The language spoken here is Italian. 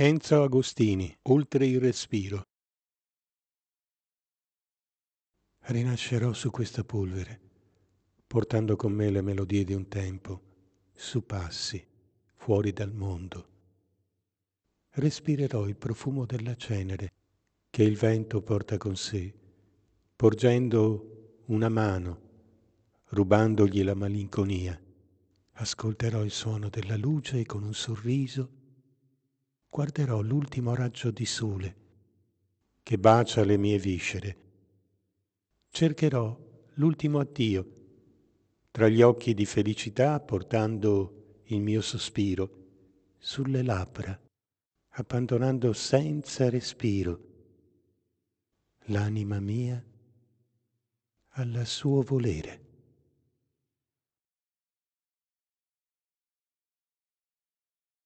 Enzo Agostini, Oltre il respiro. Rinascerò su questa polvere, portando con me le melodie di un tempo, su passi, fuori dal mondo. Respirerò il profumo della cenere che il vento porta con sé, porgendo una mano, rubandogli la malinconia. Ascolterò il suono della luce e con un sorriso guarderò l'ultimo raggio di sole che bacia le mie viscere. Cercherò l'ultimo addio tra gli occhi di felicità portando il mio sospiro sulle labbra, abbandonando senza respiro l'anima mia al suo volere.